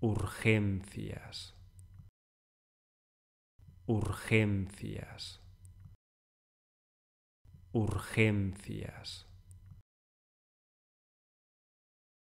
urgencias, urgencias, urgencias.